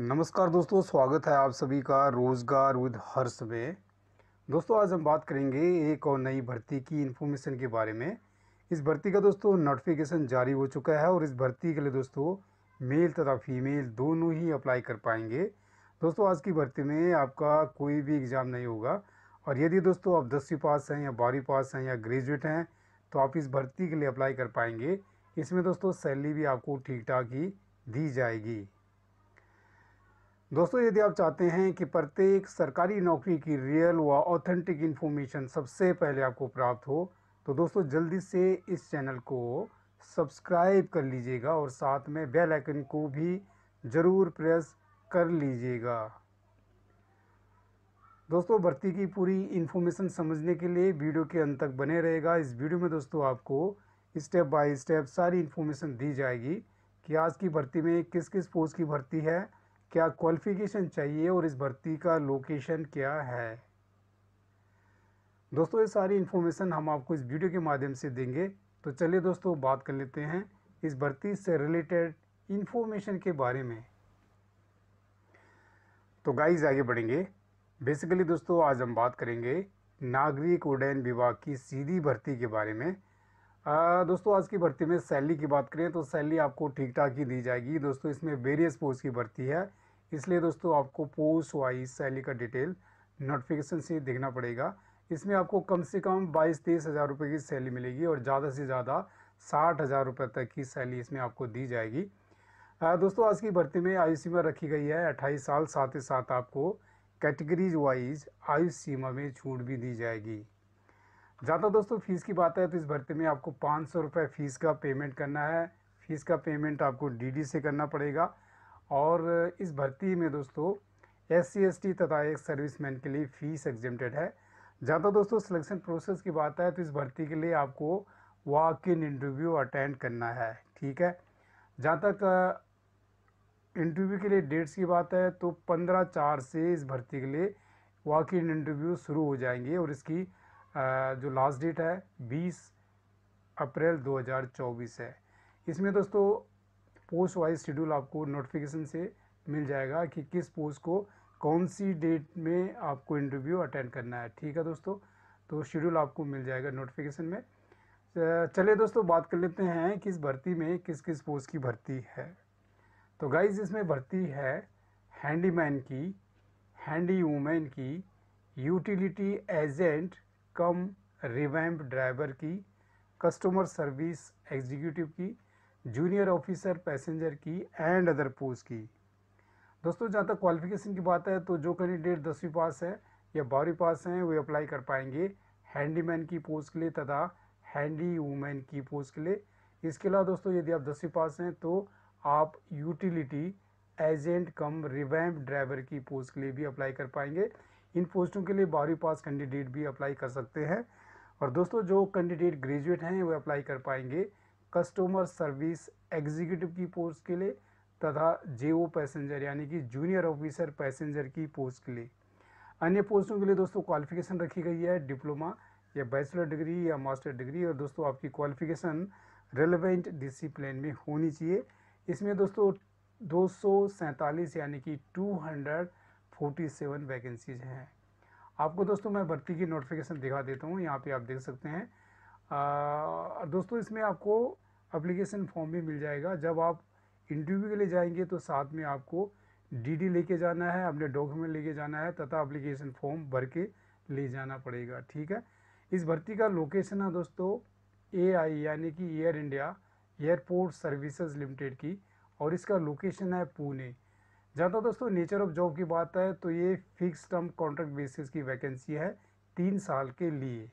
नमस्कार दोस्तों स्वागत है आप सभी का रोज़गार विद हर्ष में दोस्तों आज हम बात करेंगे एक और नई भर्ती की इन्फॉर्मेशन के बारे में इस भर्ती का दोस्तों नोटिफिकेशन जारी हो चुका है और इस भर्ती के लिए दोस्तों मेल तथा फीमेल दोनों ही अप्लाई कर पाएंगे दोस्तों आज की भर्ती में आपका कोई भी एग्ज़ाम नहीं होगा और यदि दोस्तों आप दसवीं पास हैं या बारहवीं पास हैं या ग्रेजुएट हैं तो आप इस भर्ती के लिए अप्लाई कर पाएंगे इसमें दोस्तों सैलरी भी आपको ठीक ठाक ही दी जाएगी दोस्तों यदि आप चाहते हैं कि प्रत्येक सरकारी नौकरी की रियल व ऑथेंटिक इन्फॉर्मेशन सबसे पहले आपको प्राप्त हो तो दोस्तों जल्दी से इस चैनल को सब्सक्राइब कर लीजिएगा और साथ में बेल आइकन को भी ज़रूर प्रेस कर लीजिएगा दोस्तों भर्ती की पूरी इन्फॉर्मेशन समझने के लिए वीडियो के अंत तक बने रहेगा इस वीडियो में दोस्तों आपको स्टेप बाय स्टेप सारी इन्फॉर्मेशन दी जाएगी कि आज की भर्ती में किस किस पोस्ट की भर्ती है क्या क्वालिफ़िकेशन चाहिए और इस भर्ती का लोकेशन क्या है दोस्तों ये सारी इन्फॉर्मेशन हम आपको इस वीडियो के माध्यम से देंगे तो चलिए दोस्तों बात कर लेते हैं इस भर्ती से रिलेटेड इन्फॉर्मेशन के बारे में तो गाइज आगे बढ़ेंगे बेसिकली दोस्तों आज हम बात करेंगे नागरिक उड्डयन विभाग की सीधी भर्ती के बारे में आ, दोस्तों आज की भर्ती में सैलरी की बात करें तो सैलरी आपको ठीक ठाक ही दी जाएगी दोस्तों इसमें वेरियस पोस्ट की भर्ती है इसलिए दोस्तों आपको पोस्ट वाइज सैलरी का डिटेल नोटिफिकेशन से देखना पड़ेगा इसमें आपको कम से कम बाईस तेईस हज़ार रुपये की सैलरी मिलेगी और ज़्यादा से ज़्यादा साठ हज़ार रुपये तक की सैलरी इसमें आपको दी जाएगी आ, दोस्तों आज की भर्ती में आयु सीमा रखी गई है अट्ठाईस साल साथ ही साथ आपको कैटेगरीज वाइज आयु सीमा में छूट भी दी जाएगी ज़्यादा दोस्तों फ़ीस की बात है तो इस भर्ती में आपको पाँच सौ रुपये फ़ीस का पेमेंट करना है फ़ीस का पेमेंट आपको डीडी से करना पड़ेगा और इस भर्ती में दोस्तों एस सी तथा एक सर्विसमैन के लिए फ़ीस एग्जेम्प्टेड है ज़्यादा दोस्तों सिलेक्शन प्रोसेस की बात है तो इस भर्ती के लिए आपको वॉक इन इंटरव्यू अटेंड करना है ठीक है जहाँ तक इंटरव्यू के लिए डेट्स की बात है तो पंद्रह चार से इस भर्ती के लिए वॉक इन इंटरव्यू शुरू हो जाएंगे और इसकी जो लास्ट डेट है 20 अप्रैल 2024 है इसमें दोस्तों पोस्ट वाइज शेड्यूल आपको नोटिफिकेशन से मिल जाएगा कि किस पोस्ट को कौन सी डेट में आपको इंटरव्यू अटेंड करना है ठीक है दोस्तों तो शेड्यूल आपको मिल जाएगा नोटिफिकेशन में चलिए दोस्तों बात कर लेते हैं कि इस भर्ती में किस किस पोस्ट की भर्ती है तो गाइज इसमें भर्ती है हैंडीमैन की हैंडी वूमेन की utility agent cum revamp driver की कस्टमर सर्विस एग्जीक्यूटिव की जूनियर ऑफिसर पैसेंजर की एंड अदर पोस्ट की दोस्तों जहाँ तक क्वालिफिकेशन की बात है तो जो कैंडिडेट दसवीं पास है या बारहवीं पास हैं वे अप्लाई कर पाएंगे हैंडीमैन की पोस्ट के लिए तथा हैंडी वूमेन की पोस्ट के लिए इसके अलावा दोस्तों यदि आप दसवीं पास हैं तो आप utility agent cum revamp driver की पोस्ट के लिए भी अप्लाई कर पाएंगे इन पोस्टों के लिए बारहवीं पास कैंडिडेट भी अप्लाई कर सकते हैं और दोस्तों जो कैंडिडेट ग्रेजुएट हैं वे अप्लाई कर पाएंगे कस्टमर सर्विस एग्जीक्यूटिव की पोस्ट के लिए तथा जे पैसेंजर यानी कि जूनियर ऑफिसर पैसेंजर की पोस्ट के लिए अन्य पोस्टों के लिए दोस्तों क्वालिफिकेशन रखी गई है डिप्लोमा या बैचलर डिग्री या मास्टर डिग्री और दोस्तों आपकी क्वालिफिकेशन रेलिवेंट डिसिप्लिन में होनी चाहिए इसमें दोस्तों दो यानी कि हंड्रेड फोर्टी सेवन वैकेंसीज हैं आपको दोस्तों मैं भर्ती की नोटिफिकेशन दिखा देता हूँ यहाँ पे आप देख सकते हैं आ, दोस्तों इसमें आपको अप्लीकेशन फॉर्म भी मिल जाएगा जब आप इंटरव्यू के लिए जाएंगे तो साथ में आपको डीडी लेके जाना है अपने डॉक्यूमेंट लेके जाना है तथा अप्लीकेशन फॉर्म भर के ले जाना पड़ेगा ठीक है इस भर्ती का लोकेशन है दोस्तों ए आई यानी कि Air India Airport Services Limited की और इसका लोकेशन है पुणे तक दोस्तों नेचर ऑफ जॉब की बात है तो ये फिक्स टर्म कॉन्ट्रैक्ट बेसिस की वैकेंसी है तीन साल के लिए